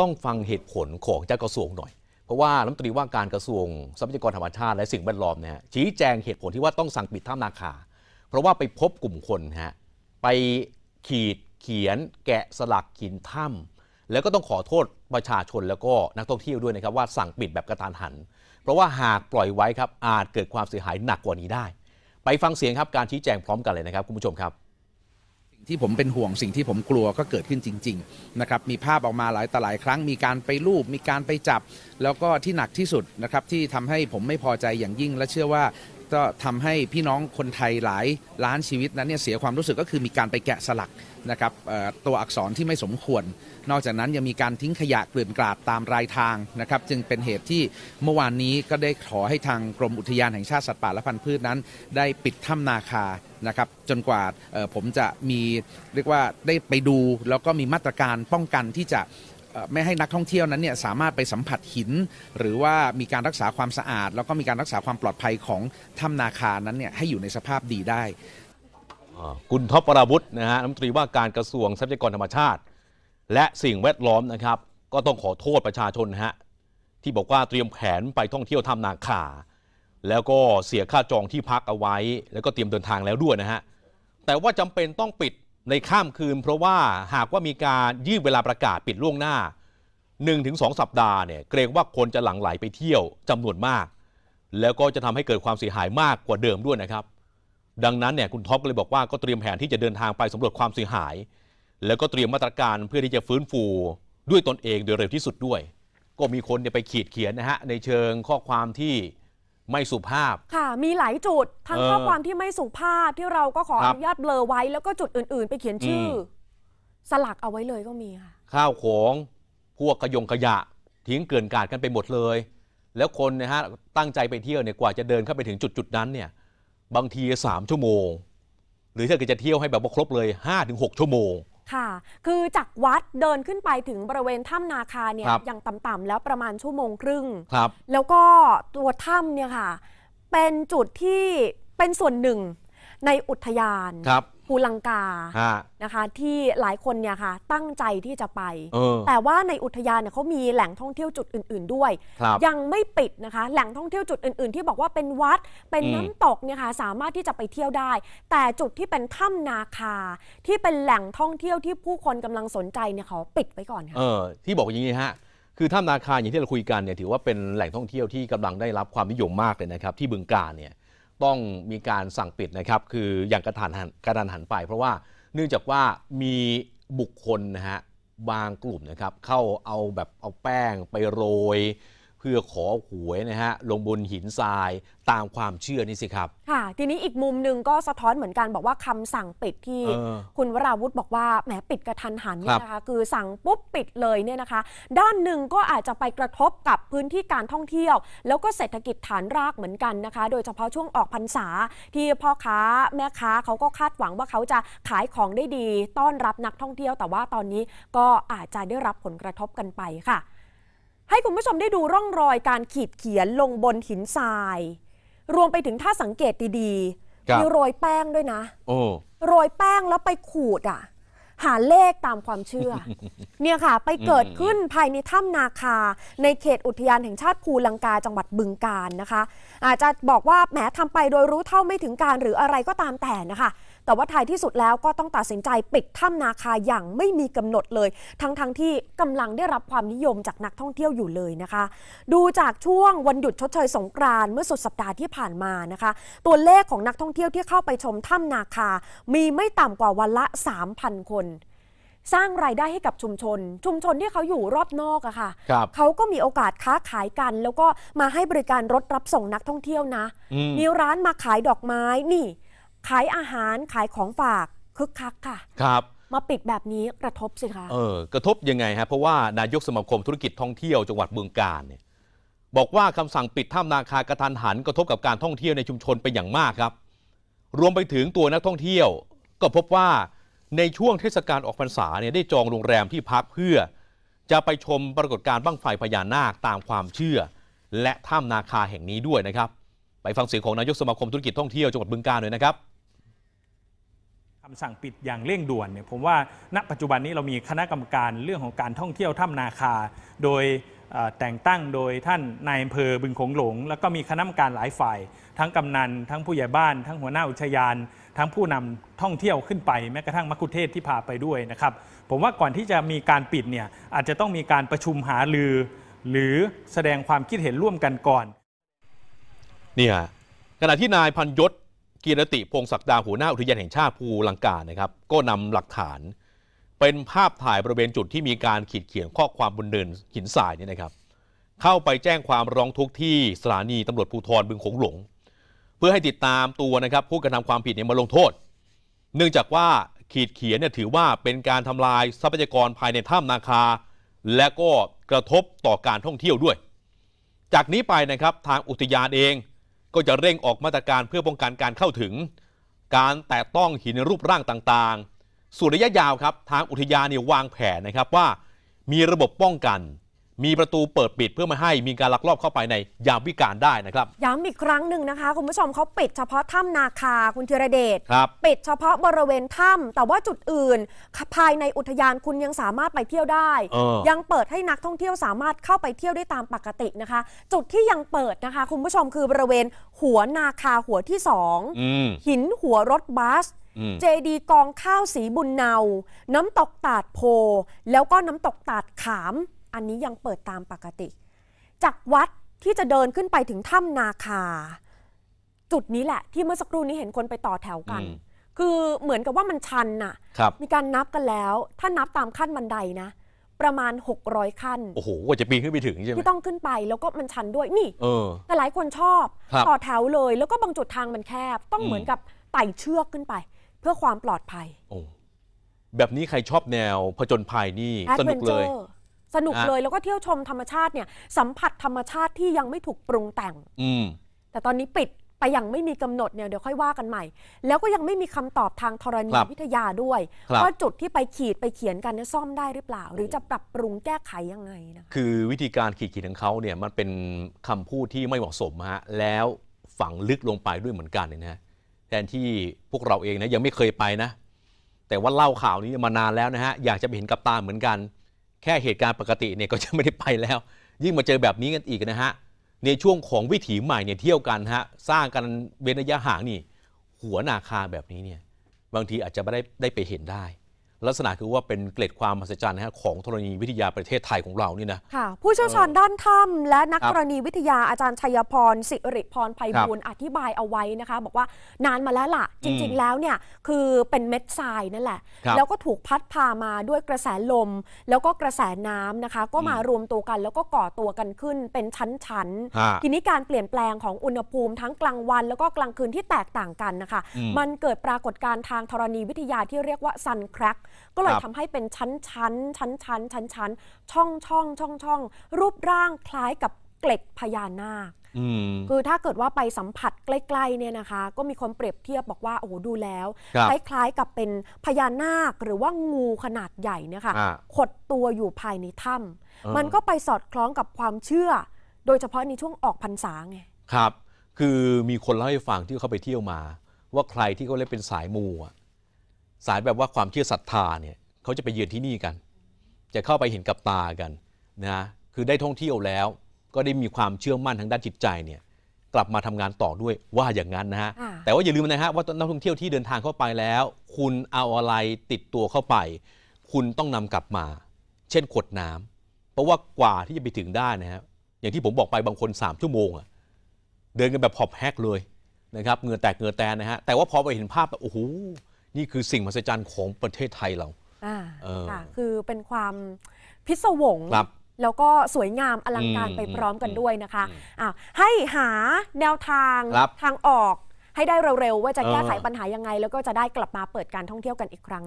ต้องฟังเหตุผลของเจ้ากระทรวงหน่อย เพราะว่ารัฐมนตรีว่าการกระทรวงทรัพยากรธรรมชาติและสิ่งแวดล้อมเนี่ยชี้แจงเหตุผลที่ว่าต้องสั่งปิดถ้ำนาคาเพราะว่าไปพบกลุ่มคนฮะไปขีดเขียนแกะสลักหินถ้ำแล้วก็ต้องขอโทษประชาชนแล้วก็นักท่องเที่ยวด้วยนะครับว่าสั่งปิดแบบกระทันหัน เพราะว่าหากปล่อยไว้ครับอาจเกิดความเสียหายหนักกว่านี้ได้ ไปฟังเสียงครับการชี้แจงพร้อมกันเลยนะครับคุณผู้ชมครับิ่งที่ผมเป็นห่วงสิ่งที่ผมกลัวก็เกิดขึ้นจริงๆนะครับ มีภาพออกมาหลายต่หลายครั้ง มีการไปรูป มีการไปจับ แล้วก็ที่หนักที่สุดนะครับ ที่ทำให้ผมไม่พอใจอย่างยิ่งและเชื่อว่าก็ทำให้พี่น้องคนไทยหลายล้านชีวิตนั้นเนี่ยเสียความรู้สึกก็คือมีการไปแกะสลักนะครับตัวอักษรที่ไม่สมควร นอกจากนั้นยังมีการทิ้งขยะเกลื่อนกลาดตามรายทางนะครับจึงเป็นเหตุที่เมื่อวานนี้ก็ได้ขอให้ทาง กรมอุทยานแห่งชาติสัตว์ป่าและพันธุ์พืชนั้น ได้ปิดถ้ำนาคานะครับจนกว่าผมจะมีเรียกว่าได้ไปดูแล้วก็มีมาตรการป้องกันที่จะไม่ให้นักท่องเที่ยวนั้นเนี่ยสามารถไปสัมผัสหิน หรือว่ามีการรักษาความสะอาด แล้วก็มีการรักษาความปลอดภัยของถ้ำนาคานั้นเนี่ยให้อยู่ในสภาพดีได้ คุณท็อปปราวุฒินะฮะรัฐมนตรีว่าการกระทรวงทรัพยากรธรรมชาติ และสิ่งแวดล้อมนะครับ ก็ต้องขอโทษประชาชนฮะ ที่บอกว่าเตรียมแผนไปท่องเที่ยวถ้ำนาคา แล้วก็เสียค่าจองที่พักเอาไว้ แล้วก็เตรียมเดินทางแล้วด้วยนะฮะแต่ว่าจำเป็นต้องปิดในข้ามคืน เพราะว่าหากว่ามีการยืดเวลาประกาศปิดล่วงหน้า1-2สัปดาห์เนี่ยเกรงว่าคนจะหลั่งไหลไปเที่ยวจำนวนมาก แล้วก็จะทำให้เกิดความเสียหายมากกว่าเดิมด้วยนะครับ ดังนั้นเนี่ยคุณท็อปก็เลยบอกว่าก็เตรียมแผนที่จะเดินทางไปสำรวจความเสียหาย แล้วก็เตรียมมาตรการเพื่อที่จะฟื้นฟูด้วยตนเองโดยเร็วที่สุดด้วย ก็มีคนไปขีดเขียนนะฮะในเชิงข้อความที่ไม่สุภาพ ค่ะ มีหลายจุด ทั้งข้อความที่ไม่สุภาพ ที่เราก็ขออนุญาตเบลอไว้ แล้วก็จุดอื่นๆ ไปเขียนชื่อ สลักเอาไว้เลยก็มีค่ะ ข้าวของพวกกระยงขยะทิ้งเกลื่อนกาดกันไปหมดเลย แล้วคนนะฮะตั้งใจไปเที่ยวเนี่ยกว่าจะเดินเข้าไปถึงจุดๆ นั้นเนี่ยบางทีสามชั่วโมง หรือถ้าเกิดจะเที่ยวให้แบบว่าครบเลย5กชั่วโมงค่ะ คือจากวัดเดินขึ้นไปถึงบริเวณถ้ำนาคาเนี่ยัอย่างต่ำๆแล้วประมาณชั่วโมงครึ่งครับ แล้วก็ตัวถ้ำเนี่ยค่ะ เป็นจุดที่เป็นส่วนหนึ่งในอุทยานครับภูลังกาะนะคะที่หลายคนเนี่ยค่ะตั้งใจที่จะไปออแต่ว่าในอุทยานเนี่ยเขามีแหล่งท่องเที่ยวจุดอื่นๆ ด้วยครับยังไม่ปิดนะคะแหล่งท่องเที่ยวจุดอื่นๆ ที่บอกว่าเป็นวัด เป็นน้ำตกเนี่ยค่ะสามารถที่จะไปเที่ยวได้ แต่จุดที่เป็นถ้ำนาคาที่เป็นแหล่งท่องเที่ยวที่ผู้คนกำลังสนใจเนี่ยเขาปิดไว้ก่อนค่ะ เออที่บอกอย่างนี้ฮะคือถ้ำนาคาอย่างที่เราคุยกันเนี่ยถือว่าเป็นแหล่งท่องเที่ยวที่กำลังได้รับความนิยมมากเลยนะครับที่บึงกาเนี่ยต้องมีการสั่งปิดนะครับคืออย่างกระทันหันกระทันหันไป เพราะว่าเนื่องจากว่ามีบุคคลนะฮะบางกลุ่มนะครับ เข้าเอาแบบเอาแป้งไปโรยพื่อขอหวยนะฮะ ลงบนหินทราย ตามความเชื่อนี่สิครับ ค่ะ ทีนี้อีกมุมหนึ่งก็สะท้อนเหมือนกันบอกว่าคำสั่งปิดที่ คุณวราวุธบอกว่าแหมปิดกระทันหันนะคะ คือสั่งปุ๊บปิดเลยเนี่ยนะคะ ด้านหนึ่งก็อาจจะไปกระทบกับพื้นที่การท่องเที่ยว แล้วก็เศรษฐกิจฐานรากเหมือนกันนะคะ โดยเฉพาะช่วงออกพรรษาที่พ่อค้า แม่ค้าเขาก็คาดหวังว่าเขาจะขายของได้ดี ต้อนรับนักท่องเที่ยว แต่ว่าตอนนี้ก็อาจจะได้รับผลกระทบกันไปค่ะให้คุณผู้ชมได้ดูร่องรอยการขีดเขียนลงบนหินทราย รวมไปถึงถ้าสังเกตดีๆมีโรยแป้งด้วยนะโอ้โรยแป้งแล้วไปขูดอ่ะหาเลขตามความเชื่อ เนี่ยค่ะ ไปเกิดขึ้นภายในถ้ำนาคา ในเขตอุทยานแห่งชาติภูลังกาจังหวัดบึงกาฬนะคะ อาจจะบอกว่าแหมทำไปโดยรู้เท่าไม่ถึงการหรืออะไรก็ตามแต่นะคะแต่ว่าท้ายที่สุดแล้วก็ต้องตัดสินใจปิดถ้ำนาคาอย่างไม่มีกำหนดเลย ทั้งๆทที่กำลังได้รับความนิยมจากนักท่องเที่ยวอยู่เลยนะคะ ดูจากช่วงวันหยุดชดเชยสงกรานเมื่อสุดสัปดาห์ที่ผ่านมานะคะ ตัวเลขของนักท่องเที่ยวที่เข้าไปชมถ้ำนาคา มีไม่ต่ำกว่าวันละ 3,000 คน สร้างรายได้ให้กับชุมชน ชุมชนที่เขาอยู่รอบนอกอะค่ะคเขาก็มีโอกาสค้าขายกัน แล้วก็มาให้บริการรถรับส่งนักท่องเที่ยวนะมีร้านมาขายดอกไม้นี่ขายอาหารขายของฝากคึกคักค่ะครับมาปิดแบบนี้กระทบสิคะเออกระทบยังไงฮะเพราะว่านายกสมาคมธุรกิจท่องเที่ยวจังหวัดบึงกาฬเนี่ยบอกว่าคำสั่งปิดถ้ำนาคากระทันหัน กระทบกับการท่องเที่ยวในชุมชนเป็นอย่างมากครับ รวมไปถึงตัวนักท่องเที่ยวก็พบว่าในช่วงเทศกาลออกพรรษาเนี่ยได้จองโรงแรมที่พักเพื่อ จะไปชมปรากฏการณ์บั้งไฟพญานาคตามความเชื่อ และถ้ำนาคาแห่งนี้ด้วยนะครับ ไปฟังเสียงของนายกสมาคมธุรกิจท่องเที่ยวจังหวัดบึงกาฬหน่อยนะครับคำสั่งปิดอย่างเร่งด่วนเนี่ยผมว่าณปัจจุบันนี้เรามีคณะกรรมการเรื่องของการท่องเที่ยวถ้ำนาคา โดยแต่งตั้งโดยท่านนายอำเภอบึงโขงหลง แล้วก็มีคณะกรรมการหลายฝ่าย ทั้งกำนันทั้งผู้ใหญ่บ้านทั้งหัวหน้าอุทยาน ทั้งผู้นำท่องเที่ยวขึ้นไปแม้กระทั่งมักคุเทศที่พาไปด้วยนะครับผมว่าก่อนที่จะมีการปิดเนี่ยอาจจะต้องมีการประชุมหารือ หรือแสดงความคิดเห็นร่วมกันก่อนเนี่ยขณะที่นายพันยศกีรติพงศักดาหัวหน้าอุทยานแห่งชาติภูลังกานะครับก็นำหลักฐานเป็นภาพถ่ายบริเวณจุดที่มีการขีดเขียนข้อความบนเนินหินทรายนี่นะครับเข้าไปแจ้งความร้องทุกข์ที่สถานีตำรวจภูธรบึงขงหลง เพื่อให้ติดตามตัวนะครับผู้กระทำความผิดเนี่ยมาลงโทษ เนื่องจากว่าขีดเขียนเนี่ยถือว่าเป็นการทำลายทรัพยากรภายในถ้ำนาคา และก็กระทบต่อการท่องเที่ยวด้วย จากนี้ไปนะครับทางอุทยานเองก็จะเร่งออกมาตรการเพื่อป้องกันการเข้าถึง การแตะต้องหินรูปร่างต่างๆส่วนระยะยาวครับ ทางอุทยานเนี่ยวางแผนนะครับว่ามีระบบป้องกันมีประตูเปิดปิดเพื่อมาให้มีการลักลอบเข้าไปในยามวิกาลได้นะครับย้ำอีกครั้งหนึ่งนะคะ คุณผู้ชมเขาปิดเฉพาะถ้ำนาคาคุณธีรเดชครับปิดเฉพาะบริเวณถ้ำแต่ว่าจุดอื่นภายในอุทยานคุณยังสามารถไปเที่ยวได้ออยังเปิดให้นักท่องเที่ยวสามารถเข้าไปเที่ยวได้ตามปกตินะคะ จุดที่ยังเปิดนะคะ คุณผู้ชมคือบริเวณหัวนาคาหัวที่สองอหินหัวรถบัสเจดีกองข้าวสีบุญเนา น้ำตกตาดโพ แล้วก็น้ำตกตาดขามอันนี้ยังเปิดตามปกติ จากวัดที่จะเดินขึ้นไปถึงถ้ำนาคา จุดนี้แหละ ที่เมื่อสักครู่นี้เห็นคนไปต่อแถวกัน คือเหมือนกับว่ามันชันน่ะมีการนับกันแล้ว ถ้านับตามขั้นบันไดนะ ประมาณ 600 ขั้นโอ้โหกว่าจะปีนขึ้นไปถึงใช่ไหมที่ต้องขึ้นไปแล้วก็มันชันด้วยนี่เออแต่หลายคนชอบบต่อแถวเลย แล้วก็บางจุดทางมันแคบ ต้องเหมือนกับไต่เชือกขึ้นไป เพื่อความปลอดภัยโอ้แบบนี้ใครชอบแนวผจญภัยนี่สนุกเลยสนุกเลย แล้วก็เที่ยวชมธรรมชาติเนี่ยสัมผัสธรรมชาติที่ยังไม่ถูกปรุงแต่งอืมแต่ตอนนี้ปิดไปอย่างไม่มีกำหนดเนี่ยเดี๋ยวค่อยว่ากันใหม่ แล้วก็ยังไม่มีคำตอบทางธรณีวิทยาด้วยว่าจุดที่ไปขีดไปเขียนกันเนี่ยซ่อมได้หรือเปล่า หรือจะปรับปรุงแก้ไขยังไงนะคือวิธีการขีดขีดของเขาเนี่ยมันเป็นคำพูดที่ไม่เหมาะสมฮะแล้วฝังลึกลงไปด้วยเหมือนกันเนี่ยนะะแทนที่พวกเราเองนะยังไม่เคยไปนะ แต่ว่าเล่าข่าวนี้มานานแล้วนะฮะอยากจะไปเห็นกับตาเหมือนกันแค่เหตุการณ์ปกติเนี่ยก็จะไม่ได้ไปแล้ว ยิ่งมาเจอแบบนี้กันอีกนะฮะในช่วงของวิถีใหม่เนี่ยเที่ยวกันฮะสร้างกันเว้นระยะห่างนี่ หัวนาคาแบบนี้เนี่ยบางทีอาจจะไม่ได้ได้ไปเห็นได้ลักษณะคือว่าเป็นเกล็ดความมหัศจรรย์นะฮะของธรณีวิทยาประเทศไทยของเรานี่นะค่ะ ผู้เชี่ยวชาญด้านถ้ำและนักธรณีวิทยาอาจารย์ชัยพร สิริพรไพบูลอธิบายเอาไว้นะคะบอกว่านานมาแล้วล่ะ จริงๆแล้วเนี่ยคือเป็นเม็ดทรายนั่นแหละ แล้วก็ถูกพัดพามาด้วยกระแสลม แล้วก็กระแสน้ำนะคะก็มารวมตัวกันแล้วก็ก่อตัวกันขึ้นเป็นชั้นๆทีนี้การเปลี่ยนแปลงของอุณหภูมิทั้งกลางวันแล้วก็กลางคืนที่แตกต่างกันนะคะมมันเกิดปรากฏการณ์ทางธรณีวิทยาที่เรียกว่าซันแครกก็เลยทำให้เป็นชั้นชั้นชั้นชั้นชั้นชั้นช่องช่องช่องช่องรูปร่างคล้ายกับเกล็ดพญานาคคือถ้าเกิดว่าไปสัมผัสใกล้ๆเนี่ยนะคะ ก็มีคนเปรียบเทียบบอกว่าโอ้โหดูแล้ว คล้ายๆกับเป็นพญานาคหรือว่างูขนาดใหญ่เนี่ยค่ะขดตัวอยู่ภายในถ้ำมันก็ไปสอดคล้องกับความเชื่อ โดยเฉพาะในช่วงออกพรรษาไงครับคือมีคนเล่าให้ฟังที่เขาไปเที่ยวมา ว่าใครที่เขาเล่นเป็นสายมูอ่ะสายแบบว่าความเชื่อศรัทธาเนี่ยเขาจะไปเยือนที่นี่กัน จะเข้าไปเห็นกับตากันนะคือได้ท่องเที่ยวแล้ว ก็ได้มีความเชื่อมั่นทางด้านจิตใจเนี่ยกลับมาทำงานต่อด้วยว่าอย่างนั้นนะฮะแต่ว่าอย่าลืมนะฮะว่านักท่องเที่ยวที่เดินทางเข้าไปแล้ว คุณเอาอะไรติดตัวเข้าไป คุณต้องนำกลับมา เช่นขวดน้ำ เพราะว่ากว่าที่จะไปถึงได้นะฮะอย่างที่ผมบอกไปบางคน3ชั่วโมงอะเดินกันแบบหอบแฮกเลยนะครับเงือแตกเงือแตนนะฮะแต่ว่าพอไปเห็นภาพแบบโอ้โหนี่คือสิ่งมหัศจรรย์ของประเทศไทยเราค่ะ คือเป็นความพิศวง แล้วก็สวยงามอลังการไปพร้อมกันด้วยนะคะ ให้หาแนวทางทางออกให้ได้เร็วๆ ว่าจะแก้ไขปัญหายังไง แล้วก็จะได้กลับมาเปิดการท่องเที่ยวกันอีกครั้ง